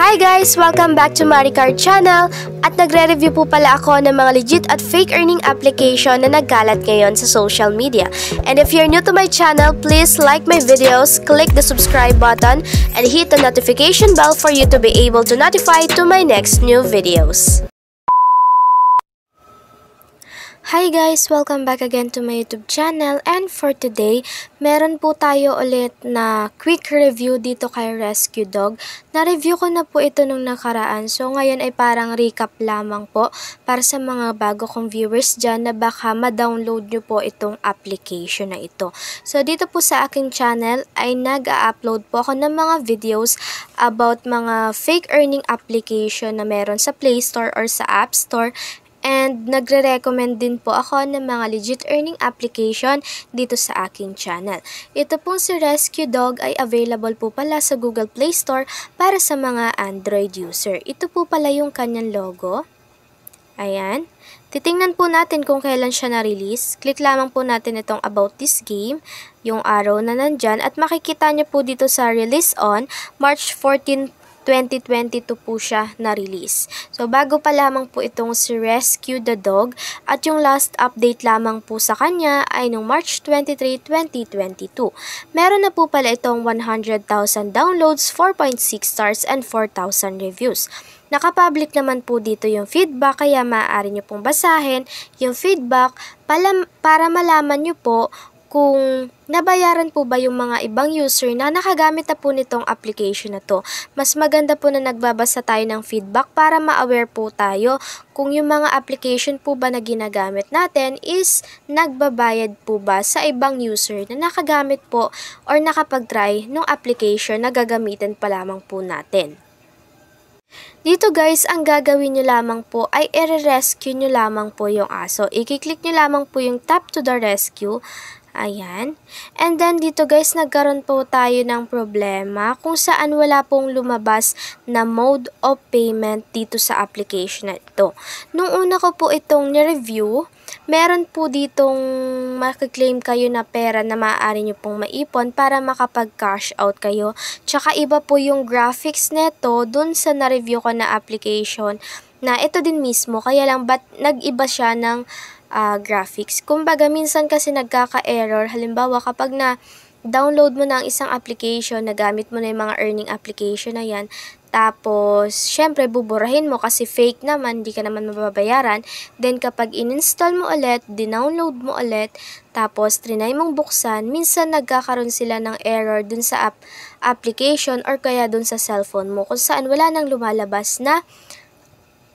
Hi guys! Welcome back to Maricar Channel at nagre-review po pala ako ng mga legit at fake earning application na nagkalat ngayon sa social media. And if you're new to my channel, please like my videos, click the subscribe button, and hit the notification bell for you to be able to notify to my next new videos. Hi guys! Welcome back again to my YouTube channel and for today, meron po tayo ulit na quick review dito kay Rescue Dog. Na-review ko na po ito nung nakaraan so ngayon ay parang recap lamang po para sa mga bago kong viewers dyan na baka ma-download nyo po itong application na ito. So dito po sa aking channel ay nag-upload po ako ng mga videos about mga fake earning application na meron sa Play Store or sa App Store And nagre-recommend din po ako ng mga legit earning application dito sa aking channel. Ito pong si Rescue Dog ay available po pala sa Google Play Store para sa mga Android user. Ito po pala yung kanyang logo. Ayan. Titingnan po natin kung kailan siya na-release. Click lamang po natin itong about this game, yung arrow na nandyan. At makikita niyo po dito sa release on March 14 2022 po siya na-release. So bago pa lamang po itong si Rescue the Dog at yung last update lamang po sa kanya ay noong March 23, 2022. Meron na po pala itong 100,000 downloads, 4.6 stars, and 4,000 reviews. Nakapublic naman po dito yung feedback kaya maaari nyo pong basahin yung feedback para, para malaman nyo po kung nabayaran po ba yung mga ibang user na nakagamit na po nitong application na to. Mas maganda po na nagbabasa tayo ng feedback para ma-aware po tayo kung yung mga application po ba na ginagamit natin is nagbabayad po ba sa ibang user na nakagamit po or nakapag-try ng application na gagamitin pa lamang po natin. Dito guys, ang gagawin nyo lamang po ay i-rescue nyo lamang po yung aso. I-click nyo lamang po yung tap to the rescue Ayan. And then dito guys, nagkaroon po tayo ng problema kung saan wala pong lumabas na mode of payment dito sa application na ito. Nung una ko po itong ni-review, meron po ditong makiklaim kayo na pera na maaari nyo pong maipon para makapag-cash out kayo. Tsaka iba po yung graphics neto dun sa na-review ko na application na ito din mismo. Kaya lang, ba't nag-iba siya ng uh, graphics. Kumbaga, minsan kasi nagkaka-error. Halimbawa, kapag na download mo na ang isang application, nagamit mo na yung mga earning application na yan, tapos, syempre, buburahin mo kasi fake naman, hindi ka naman mababayaran. Then, kapag in-install mo ulit, dinownload mo ulit, tapos, trinay mong buksan, minsan nagkakaroon sila ng error dun sa app application or kaya dun sa cellphone mo kung saan wala nang lumalabas na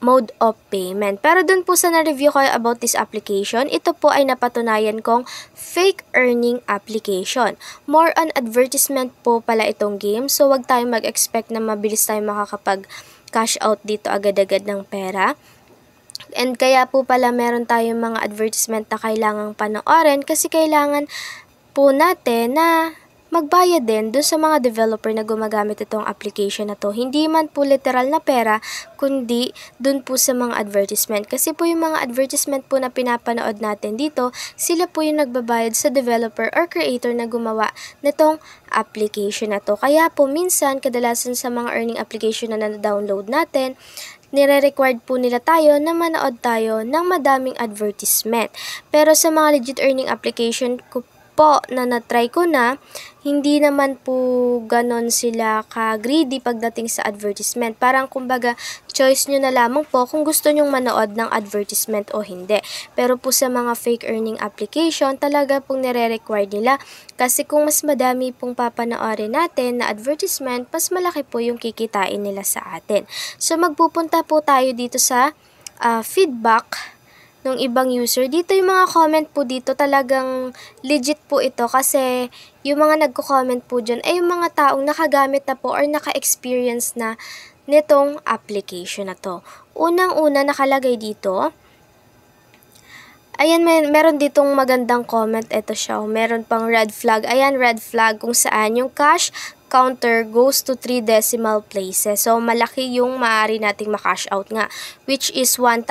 mode of payment. Pero dun po sa na-review ko about this application, ito po ay napatunayan kong fake earning application. More on advertisement po pala itong game, so wag tayong mag-expect na mabilis tayong makakapag cash out dito agad-agad ng pera. And kaya po pala meron tayong mga advertisement na kailangang panoorin kasi kailangan po natin na magbayad din doon sa mga developer na gumagamit itong application na to. Hindi man po literal na pera, kundi doon po sa mga advertisement. Kasi po yung mga advertisement po na pinapanood natin dito, sila po yung nagbabayad sa developer or creator na gumawa nitong application na to. Kaya po minsan, kadalasan sa mga earning application na na-download natin, nire-required po nila tayo na manood tayo ng madaming advertisement. Pero sa mga legit earning application, po na na-try ko na, hindi naman po ganon sila ka-greedy pagdating sa advertisement. Parang kumbaga, choice nyo na lamang po kung gusto nyong manood ng advertisement o hindi. Pero po sa mga fake earning application, talaga pong nire-require nila. Kasi kung mas madami pong papanoorin natin na advertisement, mas malaki po yung kikitain nila sa atin. So magpupunta po tayo dito sa uh, feedback ng ibang user. Dito yung mga comment po dito talagang legit po ito kasi yung mga nagko-comment po dyan ay yung mga taong nakagamit na po or naka-experience na nitong application na to. Unang-una nakalagay dito, Ayan, may, meron ditong magandang comment. Ito siya. Oh. Meron pang red flag. Ayan, red flag kung saan yung cash counter goes to 3 decimal places. So, malaki yung maaari nating makash out nga, which is $1,000.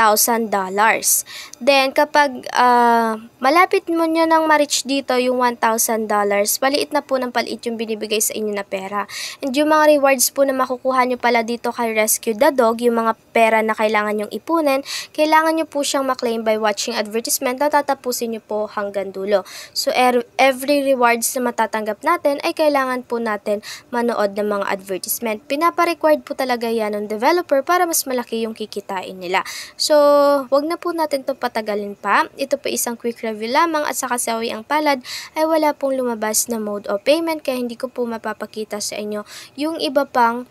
Then, kapag uh, malapit mo nyo nang ma-reach dito yung $1,000, paliit na po ng paliit yung binibigay sa inyo na pera. And yung mga rewards po na makukuha nyo pala dito kay Rescue the Dog, yung mga pera na kailangan nyong ipunin, kailangan nyo po siyang maklaim by watching advertisement na tatapusin nyo po hanggang dulo. So, er, every rewards na matatanggap natin ay kailangan po natin manood ng mga advertisement. pinapa Pinaparequired po talaga yan ng developer para mas malaki yung kikitain nila. So, wag na po natin itong patagalin pa. Ito po isang quick review lamang at sa kasawi ang palad ay wala pong lumabas na mode of payment kaya hindi ko po mapapakita sa inyo yung iba pang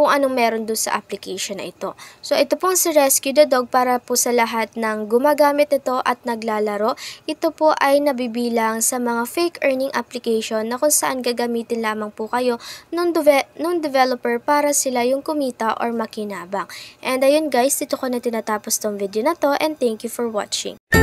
kung anong meron doon sa application na ito. So ito pong si Rescue the Dog para po sa lahat ng gumagamit nito at naglalaro, ito po ay nabibilang sa mga fake earning application na kung saan gagamitin lamang po kayo nung, deve nung developer para sila yung kumita or makinabang. And ayun guys, dito ko na tinatapos tong video na to and thank you for watching.